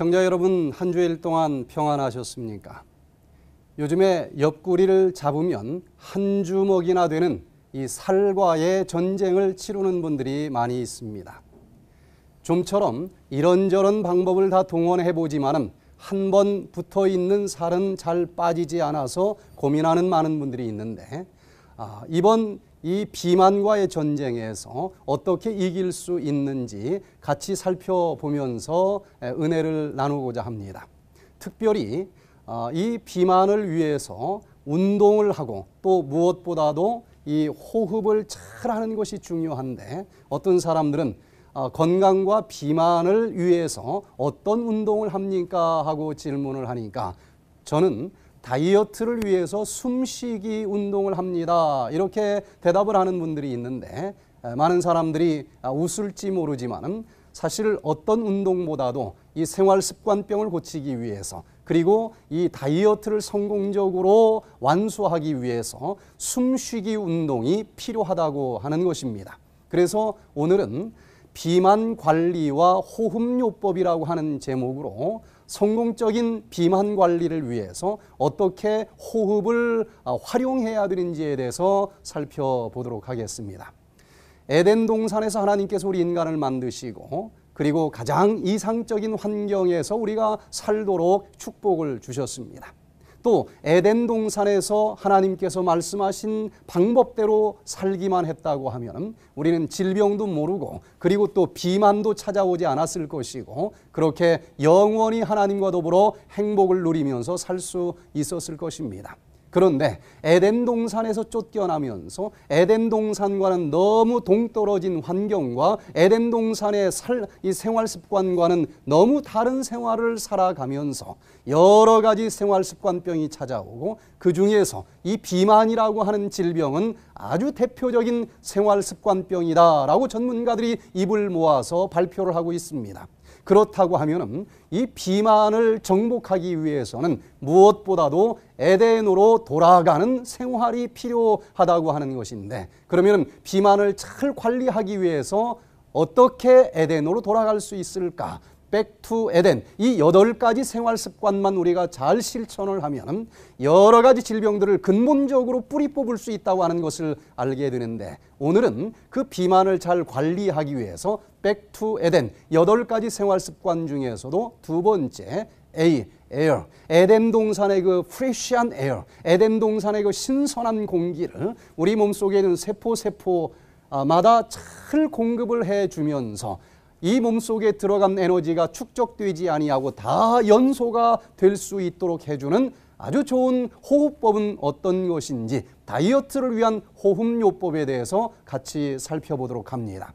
청자 여러분 한 주일 동안 평안하셨습니까? 요즘에 옆구리를 잡으면 한 주먹이나 되는 이 살과의 전쟁을 치르는 분들이 많이 있습니다. 좀처럼 이런저런 방법을 다 동원해 보지만은 한번 붙어 있는 살은 잘 빠지지 않아서 고민하는 많은 분들이 있는데 아, 이번 이 비만과의 전쟁에서 어떻게 이길 수 있는지 같이 살펴보면서 은혜를 나누고자 합니다. 특별히 어, 이 비만을 위해서 운동을 하고 또 무엇보다도 이 호흡을 잘 하는 것이 중요한데 어떤 사람들은 어, 건강과 비만을 위해서 어떤 운동을 합니까? 하고 질문을 하니까 저는 다이어트를 위해서 숨쉬기 운동을 합니다. 이렇게 대답을 하는 분들이 있는데 많은 사람들이 아, 웃을지 모르지만 사실 어떤 운동보다도 이 생활 습관병을 고치기 위해서 그리고 이 다이어트를 성공적으로 완수하기 위해서 숨쉬기 운동이 필요하다고 하는 것입니다. 그래서 오늘은 비만 관리와 호흡요법이라고 하는 제목으로 성공적인 비만 관리를 위해서 어떻게 호흡을 아, 활용해야 되는지에 대해서 살펴보도록 하겠습니다. 에덴 동산에서 하나님께서 우리 인간을 만드시고 그리고 가장 이상적인 환경에서 우리가 살도록 축복을 주셨습니다. 또 에덴 동산에서 하나님께서 말씀하신 방법대로 살기만 했다고 하면 우리는 질병도 모르고 그리고 또 비만도 찾아오지 않았을 것이고 그렇게 영원히 하나님과 더불어 행복을 누리면서 살 수 있었을 것입니다. 그런데 에덴 동산에서 쫓겨나면서 에덴 동산과는 너무 동떨어진 환경과 에덴 동산의 살, 이 생활 습관과는 너무 다른 생활을 살아가면서 여러 가지 생활 습관병이 찾아오고 그 중에서 이 비만이라고 하는 질병은 아주 대표적인 생활 습관병이다라고 전문가들이 입을 모아서 발표를 하고 있습니다. 그렇다고 하면 이 비만을 정복하기 위해서는 무엇보다도 에덴으로 돌아가는 생활이 필요하다고 하는 것인데 그러면 비만을 잘 관리하기 위해서 어떻게 에덴으로 돌아갈 수 있을까? 백투 에덴 이 여덟 가지 생활 습관만 우리가 잘 실천을 하면 여러 가지 질병들을 근본적으로 뿌리 뽑을 수 있다고 하는 것을 알게 되는데 오늘은 그 비만을 잘 관리하기 위해서 백투 에덴 여덟 가지 생활 습관 중에서도 두 번째 A 에어 에덴 동산의 그 프레시한 에어 에덴 동산의 그 신선한 공기를 우리 몸속에 있는 세포 세포마다 아, 잘 공급을 해 주면서 이 몸속에 들어간 에너지가 축적되지 아니하고 다 연소가 될 수 있도록 해 주는 아주 좋은 호흡법은 어떤 것인지 다이어트를 위한 호흡요법에 대해서 같이 살펴보도록 합니다.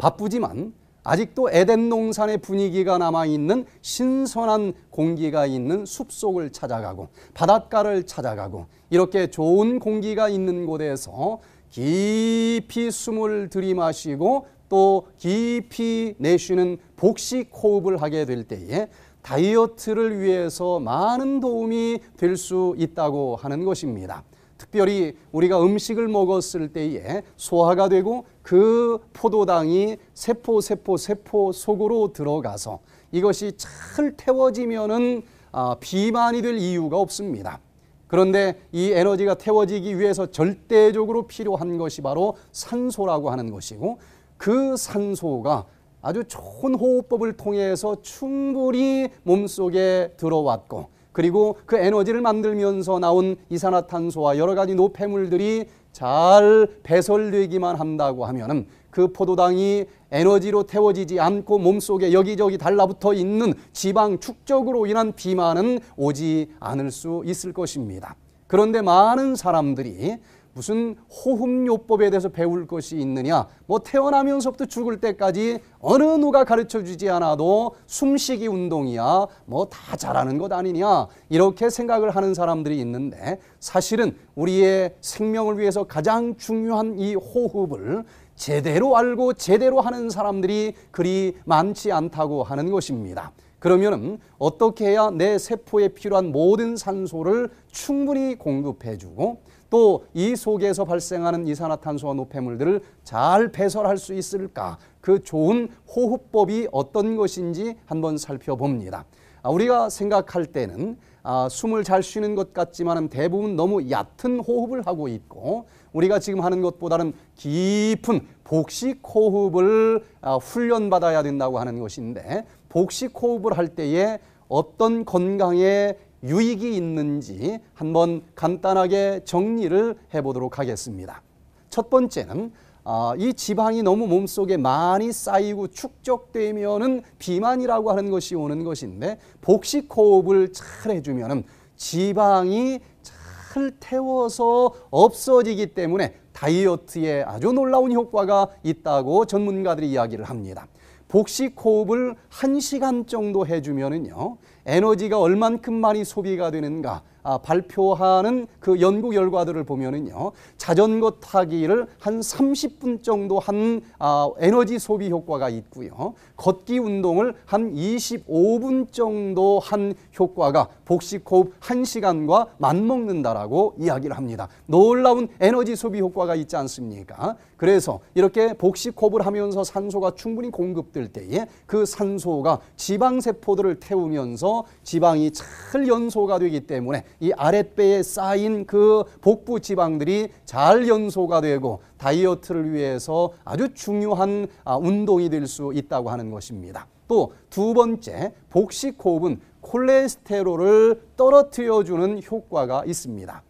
바쁘지만 아직도 에덴 농산의 분위기가 남아있는 신선한 공기가 있는 숲속을 찾아가고 바닷가를 찾아가고 이렇게 좋은 공기가 있는 곳에서 깊이 숨을 들이마시고 또 깊이 내쉬는 복식 호흡을 하게 될 때에 다이어트를 위해서 많은 도움이 될 수 있다고 하는 것입니다. 특별히 우리가 음식을 먹었을 때에 소화가 되고 그 포도당이 세포 세포 세포 속으로 들어가서 이것이 잘 태워지면은 아, 비만이 될 이유가 없습니다. 그런데 이 에너지가 태워지기 위해서 절대적으로 필요한 것이 바로 산소라고 하는 것이고 그 산소가 아주 좋은 호흡법을 통해서 충분히 몸속에 들어왔고 그리고 그 에너지를 만들면서 나온 이산화탄소와 여러 가지 노폐물들이 잘 배설되기만 한다고 하면은 그 포도당이 에너지로 태워지지 않고 몸속에 여기저기 달라붙어 있는 지방 축적으로 인한 비만은 오지 않을 수 있을 것입니다. 그런데 많은 사람들이 무슨 호흡요법에 대해서 배울 것이 있느냐? 뭐 태어나면서부터 죽을 때까지 어느 누가 가르쳐 주지 않아도 숨쉬기 운동이야. 뭐 다 잘하는 것 아니냐? 이렇게 생각을 하는 사람들이 있는데 사실은 우리의 생명을 위해서 가장 중요한 이 호흡을 제대로 알고 제대로 하는 사람들이 그리 많지 않다고 하는 것입니다. 그러면은 어떻게 해야 내 세포에 필요한 모든 산소를 충분히 공급해주고 또이 속에서 발생하는 이산화탄소와 노폐물들을 잘 배설할 수 있을까? 그 좋은 호흡법이 어떤 것인지 한번 살펴봅니다. 아, 우리가 생각할 때는 아, 숨을 잘 쉬는 것 같지만 대부분 너무 얕은 호흡을 하고 있고 우리가 지금 하는 것보다는 깊은 복식 호흡을 아, 훈련받아야 된다고 하는 것인데 복식 호흡을 할 때에 어떤 건강에 유익이 있는지 한번 간단하게 정리를 해보도록 하겠습니다. 첫 번째는 아, 이 지방이 너무 몸속에 많이 쌓이고 축적되면 비만이라고 하는 것이 오는 것인데 복식 호흡을 잘해주면 지방이 잘 태워서 없어지기 때문에 다이어트에 아주 놀라운 효과가 있다고 전문가들이 이야기를 합니다. 복식 호흡을 1시간 정도 해주면은요, 에너지가 얼만큼 많이 소비가 되는가 아, 발표하는 그 연구 결과들을 보면은요, 자전거 타기를 한 30분 정도 한 아, 에너지 소비 효과가 있고요, 걷기 운동을 한 25분 정도 한 효과가 복식 호흡 1시간과 맞먹는다라고 이야기를 합니다. 놀라운 에너지 소비 효과가 있지 않습니까? 그래서 이렇게 복식 호흡을 하면서 산소가 충분히 공급될 섞일 때에 그 산소가 지방세포들을 태우면서 지방이 잘 연소가 되기 때문에 이 아랫배에 쌓인 그 복부 지방들이 잘 연소가 되고 다이어트를 위해서 아주 중요한 아, 운동이 될 수 있다고 하는 것입니다. 또 두 번째 복식 호흡은 콜레스테롤을 떨어뜨려주는 효과가 있습니다.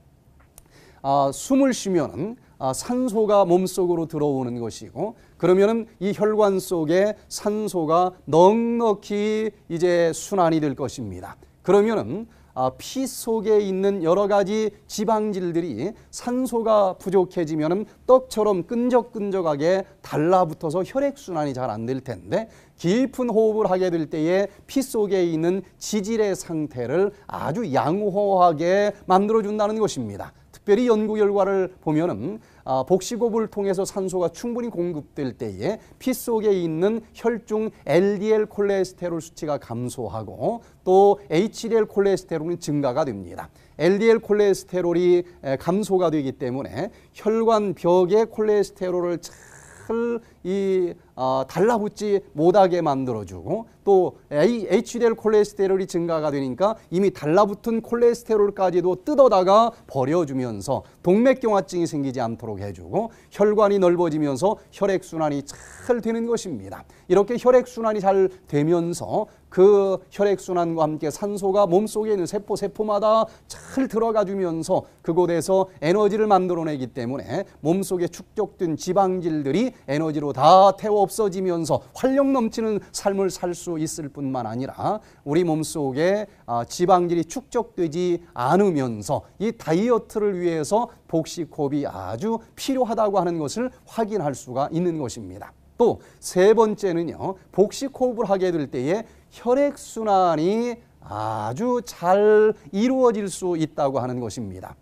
아, 숨을 쉬면 아, 산소가 몸속으로 들어오는 것이고 그러면이 혈관 속에 산소가 넉넉히 이제 순환이 될 것입니다. 그러면피 아, 속에 있는 여러 가지 지방질들이 산소가 부족해지면 떡처럼 끈적끈적하게 달라붙어서 혈액순환이 잘 안 될 텐데 깊은 호흡을 하게 될 때에 피 속에 있는 지질의 상태를 아주 양호하게 만들어준다는 것입니다. 특별히 연구 결과를 보면은 아, 복식호흡을 통해서 산소가 충분히 공급될 때에 피 속에 있는 혈중 LDL 콜레스테롤 수치가 감소하고 또 HDL 콜레스테롤은 증가가 됩니다. LDL 콜레스테롤이 감소가 되기 때문에 혈관 벽에 콜레스테롤을 잘이 어, 달라붙지 못하게 만들어주고 또 HDL 콜레스테롤이 증가가 되니까 이미 달라붙은 콜레스테롤까지도 뜯어다가 버려주면서 동맥경화증이 생기지 않도록 해주고 혈관이 넓어지면서 혈액순환이 잘 되는 것입니다. 이렇게 혈액순환이 잘 되면서 그 혈액순환과 함께 산소가 몸속에 있는 세포 세포마다 잘 들어가주면서 그곳에서 에너지를 만들어내기 때문에 몸속에 축적된 지방질들이 에너지로 다 태워 없어지면서 활력 넘치는 삶을 살 수 있을 뿐만 아니라 우리 몸속에 아, 지방질이 축적되지 않으면서 이 다이어트를 위해서 복식호흡이 아주 필요하다고 하는 것을 확인할 수가 있는 것입니다. 또 세 번째는요. 복식호흡을 하게 될 때에 혈액순환이 아주 잘 이루어질 수 있다고 하는 것입니다.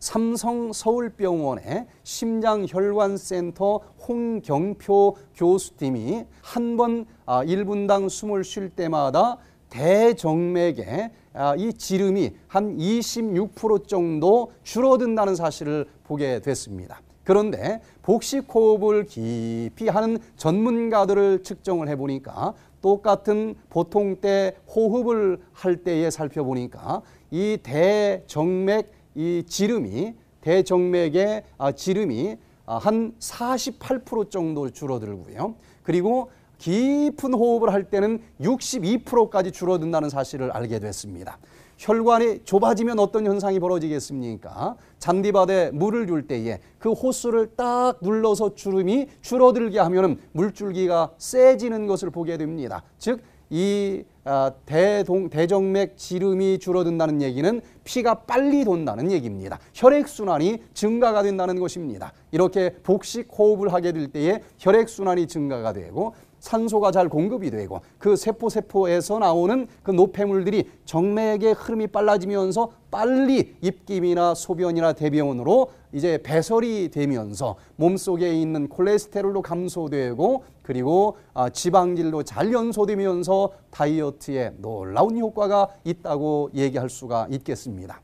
삼성 서울병원의 심장혈관센터 홍경표 교수팀이 한 번 1분당 아, 숨을 쉴 때마다 대정맥의 아, 이 지름이 한 26% 정도 줄어든다는 사실을 보게 됐습니다. 그런데 복식호흡을 깊이 하는 전문가들을 측정을 해보니까 똑같은 보통 때 호흡을 할 때에 살펴보니까 이 대정맥 이 지름이 대정맥의 아, 지름이 아, 한 48% 정도 줄어들고요. 그리고 깊은 호흡을 할 때는 62%까지 줄어든다는 사실을 알게 됐습니다. 혈관이 좁아지면 어떤 현상이 벌어지겠습니까? 잔디밭에 물을 줄 때에 그 호수를 딱 눌러서 주름이 줄어들게 하면 물줄기가 세지는 것을 보게 됩니다. 즉, 이 아, 대동, 대정맥 지름이 줄어든다는 얘기는 피가 빨리 돈다는 얘기입니다. 혈액순환이 증가가 된다는 것입니다. 이렇게 복식 호흡을 하게 될 때에 혈액순환이 증가가 되고 산소가 잘 공급이 되고 그 세포 세포에서 나오는 그 노폐물들이 정맥의 흐름이 빨라지면서 빨리 입김이나 소변이나 대변으로 이제 배설이 되면서 몸속에 있는 콜레스테롤도 감소되고 그리고 아, 지방질로 잘 연소되면서 다이어트에 놀라운 효과가 있다고 얘기할 수가 있겠습니다.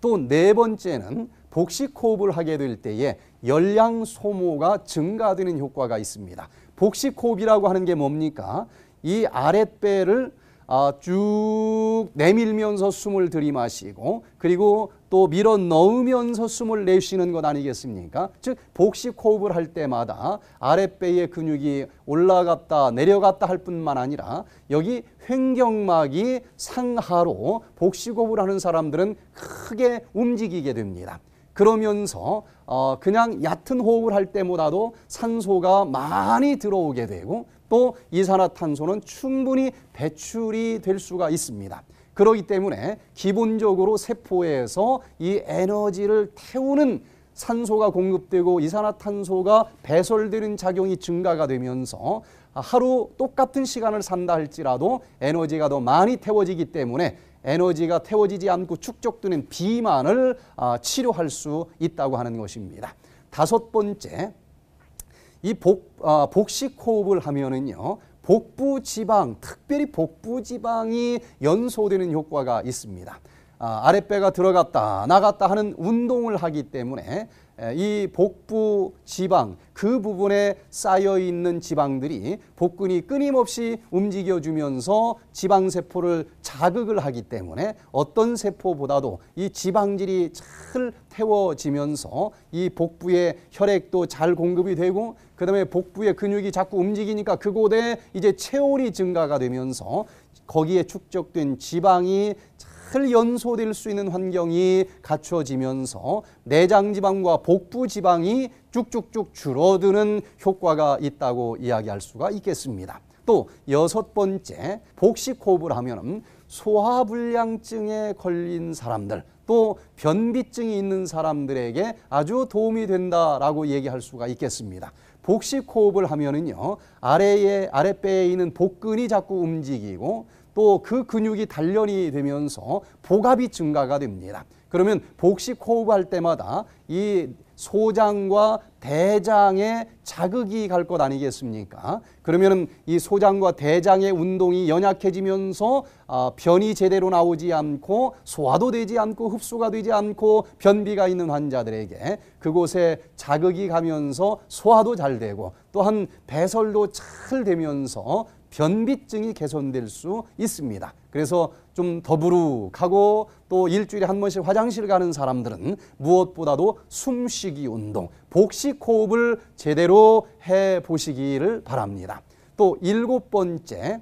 또 네 번째는 복식 호흡을 하게 될 때에 열량 소모가 증가되는 효과가 있습니다. 복식호흡이라고 하는 게 뭡니까? 이 아랫배를 아, 쭉 내밀면서 숨을 들이마시고 그리고 또 밀어 넣으면서 숨을 내쉬는 것 아니겠습니까? 즉 복식 호흡을 할 때마다 아랫배의 근육이 올라갔다 내려갔다 할 뿐만 아니라 여기 횡경막이 상하로 복식 호흡을 하는 사람들은 크게 움직이게 됩니다. 그러면서 어 그냥 얕은 호흡을 할 때보다도 산소가 많이 들어오게 되고 또 이산화탄소는 충분히 배출이 될 수가 있습니다. 그러기 때문에 기본적으로 세포에서 이 에너지를 태우는 산소가 공급되고 이산화탄소가 배설되는 작용이 증가가 되면서 하루 똑같은 시간을 산다 할지라도 에너지가 더 많이 태워지기 때문에 에너지가 태워지지 않고 축적되는 비만을 아, 치료할 수 있다고 하는 것입니다. 다섯 번째, 이 복, 아, 복식 호흡을 하면은요. 복부 지방, 특별히 복부 지방이 연소되는 효과가 있습니다. 아, 아랫배가 들어갔다 나갔다 하는 운동을 하기 때문에 예, 이 복부 지방 그 부분에 쌓여 있는 지방들이 복근이 끊임없이 움직여 주면서 지방 세포를 자극을 하기 때문에 어떤 세포보다도 이 지방질이 잘 태워지면서 이 복부의 혈액도 잘 공급이 되고 그다음에 복부의 근육이 자꾸 움직이니까 그곳에 이제 체온이 증가가 되면서 거기에 축적된 지방이 잘잘 연소될 수 있는 환경이 갖춰지면서 내장 지방과 복부 지방이 쭉쭉쭉 줄어드는 효과가 있다고 이야기할 수가 있겠습니다. 또 여섯 번째 복식 호흡을 하면 소화불량증에 걸린 사람들 또 변비증이 있는 사람들에게 아주 도움이 된다라고 얘기할 수가 있겠습니다. 복식 호흡을 하면은요 아래에 아랫배에 있는 복근이 자꾸 움직이고 또그 근육이 단련이 되면서 복압이 증가가 됩니다. 그러면 복식 호흡할 때마다 이 소장과 대장에 자극이 갈 것 아니겠습니까? 그러면 이 소장과 대장의 운동이 연약해지면서 아, 변이 제대로 나오지 않고 소화도 되지 않고 흡수가 되지 않고 변비가 있는 환자들에게 그곳에 자극이 가면서 소화도 잘 되고 또한 배설도 잘 되면서 변비증이 개선될 수 있습니다. 그래서 좀 더부룩하고 또 일주일에 한 번씩 화장실 가는 사람들은 무엇보다도 숨쉬기 운동, 복식 호흡을 제대로 해 보시기를 바랍니다. 또 일곱 번째,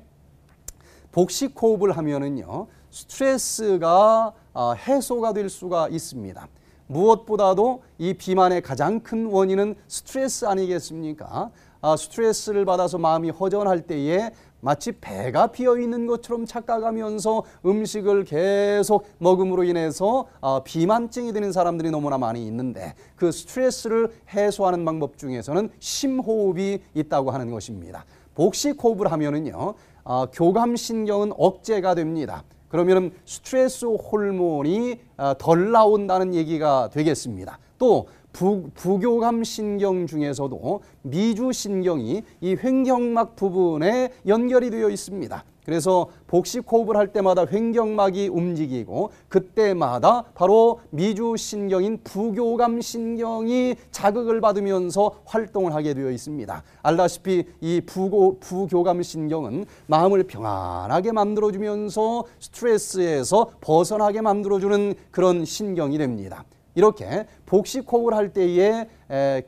복식 호흡을 하면은요, 스트레스가 아, 해소가 될 수가 있습니다. 무엇보다도 이 비만의 가장 큰 원인은 스트레스 아니겠습니까? 아, 스트레스를 받아서 마음이 허전할 때에 마치 배가 비어 있는 것처럼 착각하면서 음식을 계속 먹음으로 인해서 아, 비만증이 되는 사람들이 너무나 많이 있는데 그 스트레스를 해소하는 방법 중에서는 심호흡이 있다고 하는 것입니다. 복식호흡을 하면은요, 아, 교감신경은 억제가 됩니다. 그러면 스트레스 호르몬이 덜 나온다는 얘기가 되겠습니다. 또 부, 부교감 신경 중에서도 미주 신경이 이 횡경막 부분에 연결이 되어 있습니다. 그래서 복식 호흡을 할 때마다 횡경막이 움직이고 그때마다 바로 미주 신경인 부교감 신경이 자극을 받으면서 활동을 하게 되어 있습니다. 알다시피 이 부고, 부교감 신경은 마음을 평안하게 만들어주면서 스트레스에서 벗어나게 만들어주는 그런 신경이 됩니다. 이렇게 복식호흡을 할 때에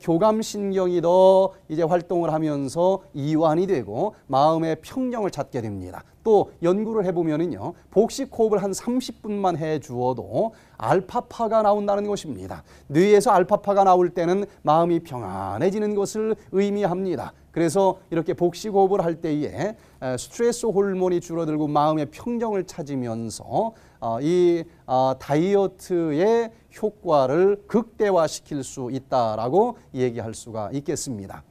교감신경이 더 이제 활동을 하면서 이완이 되고 마음의 평정을 찾게 됩니다. 또 연구를 해보면은요, 복식호흡을 한 30분만 해 주어도 알파파가 나온다는 것입니다. 뇌에서 알파파가 나올 때는 마음이 평안해지는 것을 의미합니다. 그래서 이렇게 복식호흡을 할 때에 스트레스 호르몬이 줄어들고 마음의 평정을 찾으면서 어, 이 어, 다이어트의 효과를 극 극대화시킬 수 있다라고 얘기할 수가 있겠습니다.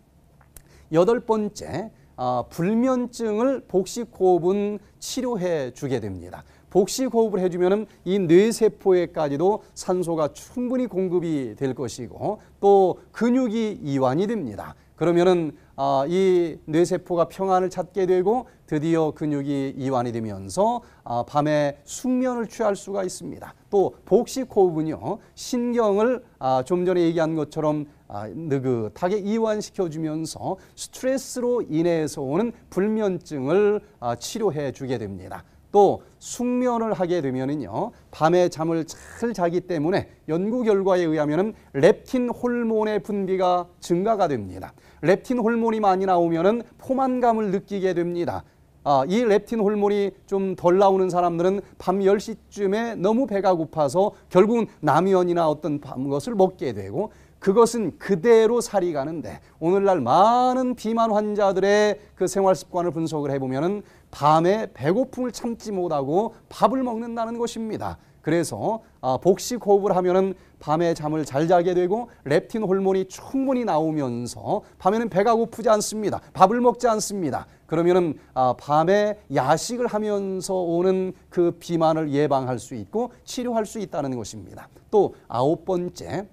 여덟 번째, 아, 불면증을 복식호흡은 치료해 주게 됩니다. 복식호흡을 해주면 이 뇌세포에까지도 산소가 충분히 공급이 될 것이고 또 근육이 이완이 됩니다. 그러면 아, 이 뇌세포가 평안을 찾게 되고 드디어 근육이 이완이 되면서 아, 밤에 숙면을 취할 수가 있습니다. 또 복식 호흡은요. 신경을 아, 좀 전에 얘기한 것처럼 아, 느긋하게 이완시켜 주면서 스트레스로 인해서 오는 불면증을 치료해 주게 됩니다. 또 숙면을 하게 되면은요 밤에 잠을 잘 자기 때문에 연구 결과에 의하면은 렙틴 호르몬의 분비가 증가가 됩니다. 렙틴 호르몬이 많이 나오면은 포만감을 느끼게 됩니다. 아, 이 렙틴 호르몬이 좀 덜 나오는 사람들은 밤 10시쯤에 너무 배가 고파서 결국은 라면이나 어떤 밤 것을 먹게 되고 그것은 그대로 살이 가는데 오늘날 많은 비만 환자들의 그 생활 습관을 분석을 해보면 밤에 배고픔을 참지 못하고 밥을 먹는다는 것입니다. 그래서 아, 복식 호흡을 하면은 밤에 잠을 잘 자게 되고 렙틴 호르몬이 충분히 나오면서 밤에는 배가 고프지 않습니다. 밥을 먹지 않습니다. 그러면은 아, 밤에 야식을 하면서 오는 그 비만을 예방할 수 있고 치료할 수 있다는 것입니다. 또 아홉 번째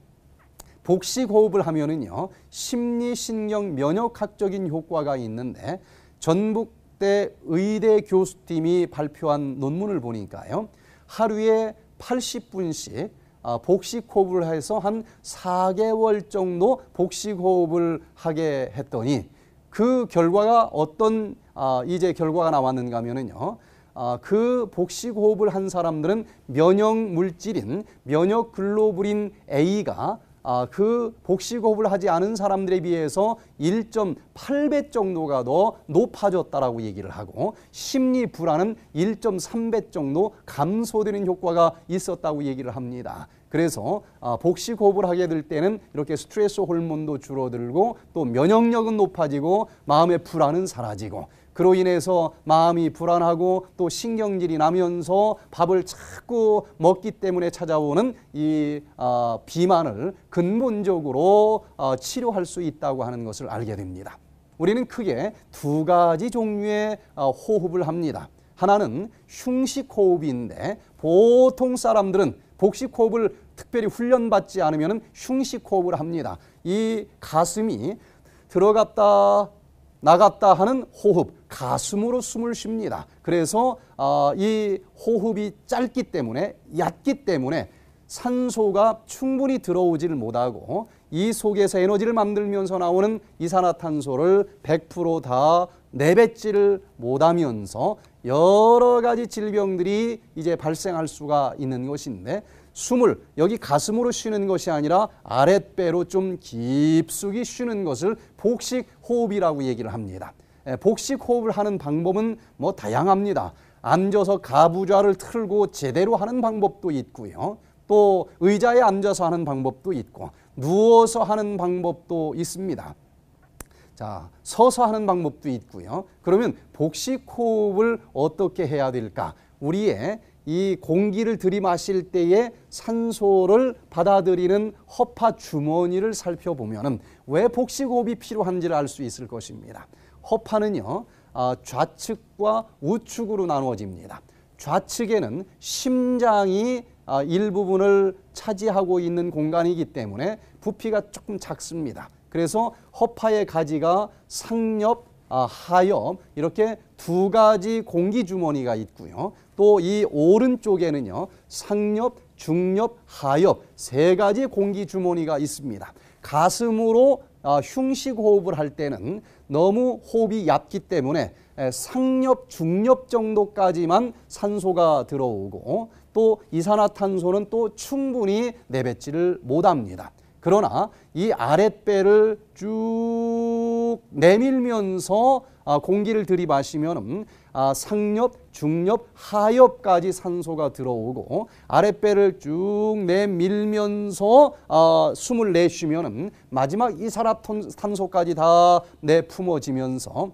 복식 호흡을 하면은요 심리신경 면역학적인 효과가 있는데 전북대 의대 교수팀이 발표한 논문을 보니까요. 하루에 80분씩 아, 복식 호흡을 해서 한 4개월 정도 복식 호흡을 하게 했더니 그 결과가 어떤 아, 이제 결과가 나왔는가 하면요그 아, 복식 호흡을 한 사람들은 면역 물질인 면역 글로불인 A가 아, 그 복식호흡을 하지 않은 사람들에 비해서 1.8배 정도가 더 높아졌다라고 얘기를 하고 심리 불안은 1.3배 정도 감소되는 효과가 있었다고 얘기를 합니다. 그래서 아, 복식 호흡을 하게 될 때는 이렇게 스트레스 호르몬도 줄어들고 또 면역력은 높아지고 마음의 불안은 사라지고 그로 인해서 마음이 불안하고 또 신경질이 나면서 밥을 자꾸 먹기 때문에 찾아오는 이 아, 비만을 근본적으로 어, 치료할 수 있다고 하는 것을 알게 됩니다. 우리는 크게 두 가지 종류의 어, 호흡을 합니다. 하나는 흉식 호흡인데 보통 사람들은 복식 호흡을 특별히 훈련받지 않으면 흉식 호흡을 합니다. 이 가슴이 들어갔다 나갔다 하는 호흡, 가슴으로 숨을 쉽니다. 그래서 어, 이 호흡이 짧기 때문에 얕기 때문에 산소가 충분히 들어오지를 못하고 어, 이 속에서 에너지를 만들면서 나오는 이산화탄소를 100%다 내뱉지를 못하면서 여러 가지 질병들이 이제 발생할 수가 있는 것인데 숨을 여기 가슴으로 쉬는 것이 아니라 아랫배로 좀 깊숙이 쉬는 것을 복식 호흡이라고 얘기를 합니다. 예, 복식 호흡을 하는 방법은 뭐 다양합니다. 앉아서 가부좌를 틀고 제대로 하는 방법도 있고요. 또 의자에 앉아서 하는 방법도 있고 누워서 하는 방법도 있습니다. 자, 서서 하는 방법도 있고요. 그러면 복식 호흡을 어떻게 해야 될까? 우리의 이 공기를 들이마실 때에 산소를 받아들이는 허파 주머니를 살펴보면 왜 복식호흡이 필요한지를 알 수 있을 것입니다. 허파는요 아, 좌측과 우측으로 나누어집니다. 좌측에는 심장이 아, 일부분을 차지하고 있는 공간이기 때문에 부피가 조금 작습니다. 그래서 허파의 가지가 상엽, 아, 하염 이렇게 두 가지 공기 주머니가 있고요. 또 이 오른쪽에는요. 상엽, 중엽, 하엽 세 가지 공기 주머니가 있습니다. 가슴으로 아, 흉식 호흡을 할 때는 너무 호흡이 얕기 때문에 상엽, 중엽 정도까지만 산소가 들어오고 또 이산화탄소는 또 충분히 내뱉지를 못합니다. 그러나 이 아랫배를 쭉 내밀면서 아, 공기를 들이마시면 아, 상엽, 중엽, 하엽까지 산소가 들어오고 아랫배를 쭉 내밀면서 아, 숨을 내쉬면 마지막 이산화탄소까지 다 내품어지면서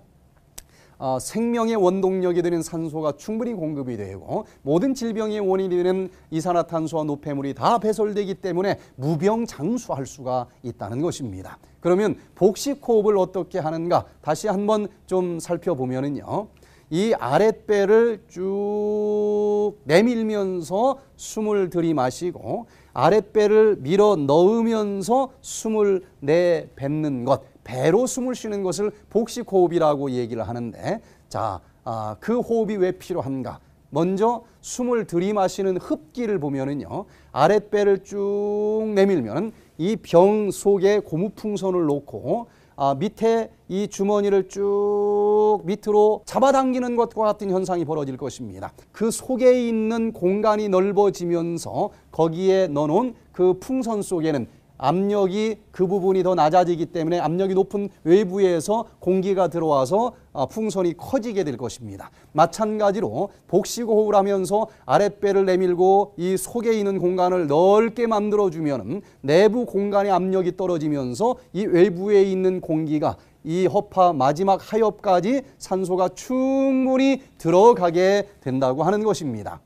어, 생명의 원동력이 되는 산소가 충분히 공급이 되고 모든 질병의 원인이 되는 이산화탄소와 노폐물이 다 배설되기 때문에 무병장수할 수가 있다는 것입니다. 그러면 복식호흡을 어떻게 하는가 다시 한번 좀 살펴보면은요. 이 아랫배를 쭉 내밀면서 숨을 들이마시고 아랫배를 밀어 넣으면서 숨을 내뱉는 것 배로 숨을 쉬는 것을 복식 호흡이라고 얘기를 하는데 자, 아, 그 호흡이 왜 필요한가? 먼저 숨을 들이마시는 흡기를 보면은요. 아랫배를 쭉 내밀면 이 병 속에 고무풍선을 놓고 아, 밑에 이 주머니를 쭉 밑으로 잡아당기는 것과 같은 현상이 벌어질 것입니다. 그 속에 있는 공간이 넓어지면서 거기에 넣어놓은 그 풍선 속에는 압력이 그 부분이 더 낮아지기 때문에 압력이 높은 외부에서 공기가 들어와서 아, 풍선이 커지게 될 것입니다. 마찬가지로 복식호흡을 하면서 아랫배를 내밀고 이 속에 있는 공간을 넓게 만들어주면 내부 공간의 압력이 떨어지면서 이 외부에 있는 공기가 이 허파 마지막 하엽까지 산소가 충분히 들어가게 된다고 하는 것입니다.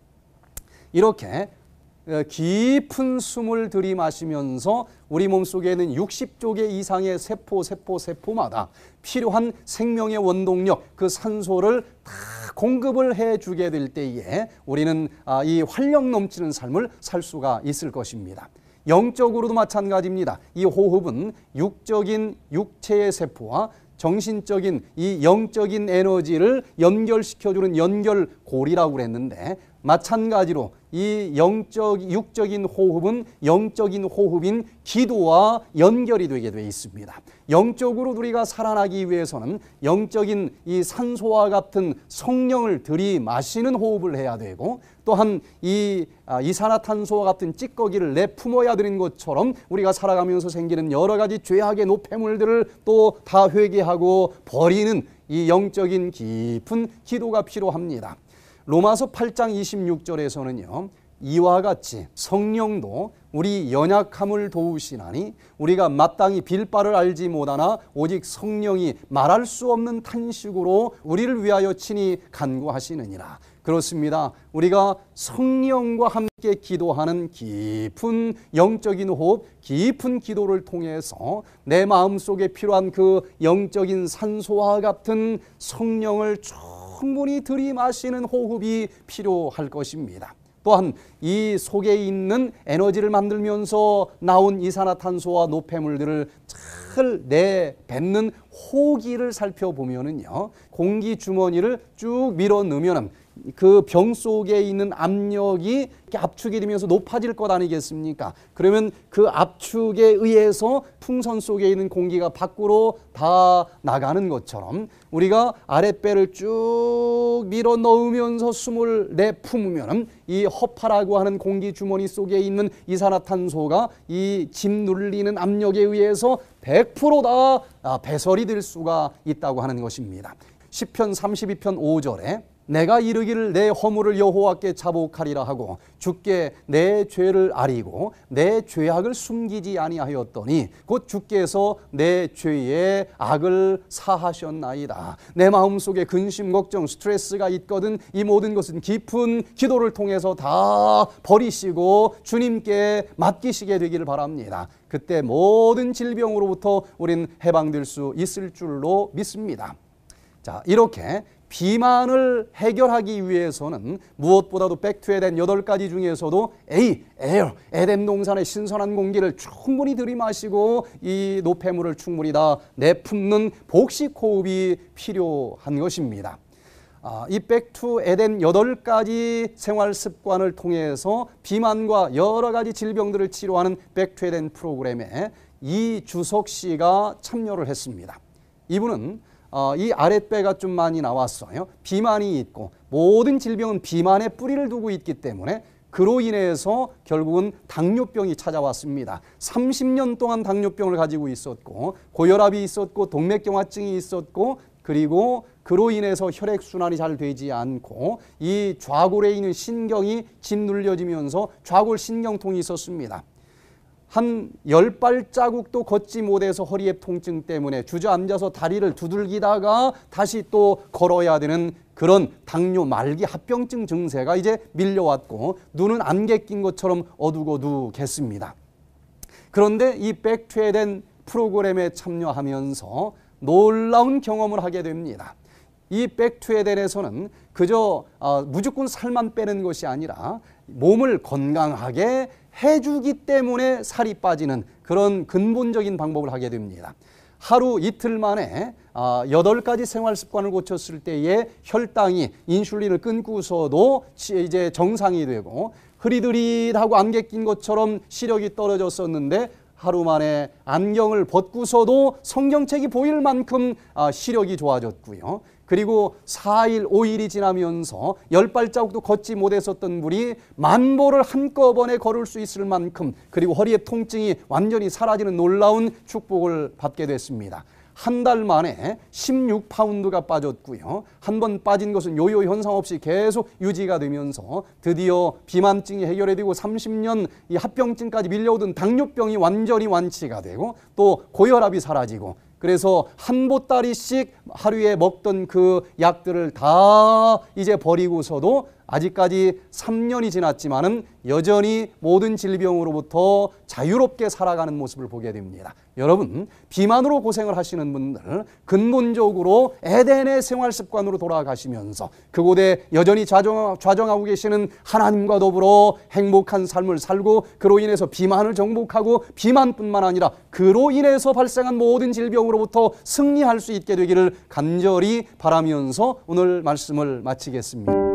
이렇게 어, 깊은 숨을 들이마시면서 우리 몸속에는 60조개 이상의 세포, 세포, 세포마다 필요한 생명의 원동력, 그 산소를 다 공급을 해주게 될 때에 우리는 아, 이 활력 넘치는 삶을 살 수가 있을 것입니다. 영적으로도 마찬가지입니다. 이 호흡은 육적인 육체의 세포와 정신적인 이 영적인 에너지를 연결시켜주는 연결고리라고 그랬는데 마찬가지로 이 영적 육적인 호흡은 영적인 호흡인 기도와 연결이 되게 돼 있습니다. 영적으로 우리가 살아나기 위해서는 영적인 이 산소와 같은 성령을 들이마시는 호흡을 해야 되고 또한 이 아, 이산화탄소와 같은 찌꺼기를 내품어야 되는 것처럼 우리가 살아가면서 생기는 여러 가지 죄악의 노폐물들을 또 다 회개하고 버리는 이 영적인 깊은 기도가 필요합니다. 로마서 8장 26절에서는요. 이와 같이 성령도 우리 연약함을 도우시나니 우리가 마땅히 빌바를 알지 못하나 오직 성령이 말할 수 없는 탄식으로 우리를 위하여 친히 간구하시느니라. 그렇습니다. 우리가 성령과 함께 기도하는 깊은 영적인 호흡, 깊은 기도를 통해서 내 마음 속에 필요한 그 영적인 산소와 같은 성령을 충분히 들이마시는 호흡이 필요할 것입니다. 또한 이 속에 있는 에너지를 만들면서 나온 이산화탄소와 노폐물들을 잘 내뱉는 호기를 살펴보면요 공기 주머니를 쭉 밀어 넣으면 그병 속에 있는 압력이 압축이 되면서 높아질 것 아니겠습니까? 그러면 그 압축에 의해서 풍선 속에 있는 공기가 밖으로 다 나가는 것처럼 우리가 아랫배를 쭉 밀어 넣으면서 숨을 내품으면 이 허파라고 하는 공기 주머니 속에 있는 이산화탄소가 이집 눌리는 압력에 의해서 100%다 아, 배설이 될 수가 있다고 하는 것입니다. 10편 32편 5절에 내가 이르기를 내 허물을 여호와께 자복하리라 하고 주께 내 죄를 아리고 내 죄악을 숨기지 아니하였더니 곧 주께서 내 죄의 악을 사하셨나이다. 내 마음속에 근심, 걱정, 스트레스가 있거든 이 모든 것은 깊은 기도를 통해서 다 버리시고 주님께 맡기시게 되기를 바랍니다. 그때 모든 질병으로부터 우린 해방될 수 있을 줄로 믿습니다. 자, 이렇게 비만을 해결하기 위해서는 무엇보다도 백투에덴 여덟 가지 중에서도 A, 에어, 에덴 동산의 신선한 공기를 충분히 들이마시고 이 노폐물을 충분히 다 내품는 복식 호흡이 필요한 것입니다. 아, 이 백투 에덴 여덟 가지 생활 습관을 통해서 비만과 여러 가지 질병들을 치료하는 백투 에덴 프로그램에 이주석 씨가 참여를 했습니다. 이분은 어, 이 아랫배가 좀 많이 나왔어요. 비만이 있고 모든 질병은 비만의 뿌리를 두고 있기 때문에 그로 인해서 결국은 당뇨병이 찾아왔습니다. 30년 동안 당뇨병을 가지고 있었고 고혈압이 있었고 동맥경화증이 있었고 그리고 그로 인해서 혈액순환이 잘 되지 않고 이 좌골에 있는 신경이 짓눌려지면서 좌골 신경통이 있었습니다. 한열 발자국도 걷지 못해서 허리의 통증 때문에 주저앉아서 다리를 두들기다가 다시 또 걸어야 되는 그런 당뇨 말기 합병증 증세가 이제 밀려왔고 눈은 안개 낀 것처럼 어둑어둑했습니다. 그런데 이 백퇴된 프로그램에 참여하면서 놀라운 경험을 하게 됩니다. 이백투에에서는 그저 아, 무조건 살만 빼는 것이 아니라 몸을 건강하게 해주기 때문에 살이 빠지는 그런 근본적인 방법을 하게 됩니다. 하루 이틀 만에 아, 여덟 가지 생활 습관을 고쳤을 때에 혈당이 인슐린을 끊고서도 이제 정상이 되고 흐리드릿하고 안개 낀 것처럼 시력이 떨어졌었는데 하루 만에 안경을 벗고서도 성경책이 보일 만큼 아, 시력이 좋아졌고요. 그리고 4일, 5일이 지나면서 열 발자국도 걷지 못했었던 물이 만보를 한꺼번에 걸을 수 있을 만큼 그리고 허리의 통증이 완전히 사라지는 놀라운 축복을 받게 됐습니다. 한 달 만에 16파운드가 빠졌고요. 한 번 빠진 것은 요요 현상 없이 계속 유지가 되면서 드디어 비만증이 해결이 되고 30년 이 합병증까지 밀려오던 당뇨병이 완전히 완치가 되고 또 고혈압이 사라지고 그래서 한 보따리씩 하루에 먹던 그 약들을 다 이제 버리고서도 아직까지 3년이 지났지만은 여전히 모든 질병으로부터 자유롭게 살아가는 모습을 보게 됩니다. 여러분, 비만으로 고생을 하시는 분들 근본적으로 에덴의 생활 습관으로 돌아가시면서 그곳에 여전히 좌정, 하고 계시는 하나님과 더불어 행복한 삶을 살고 그로 인해서 비만을 정복하고 비만뿐만 아니라 그로 인해서 발생한 모든 질병으로부터 승리할 수 있게 되기를 간절히 바라면서 오늘 말씀을 마치겠습니다.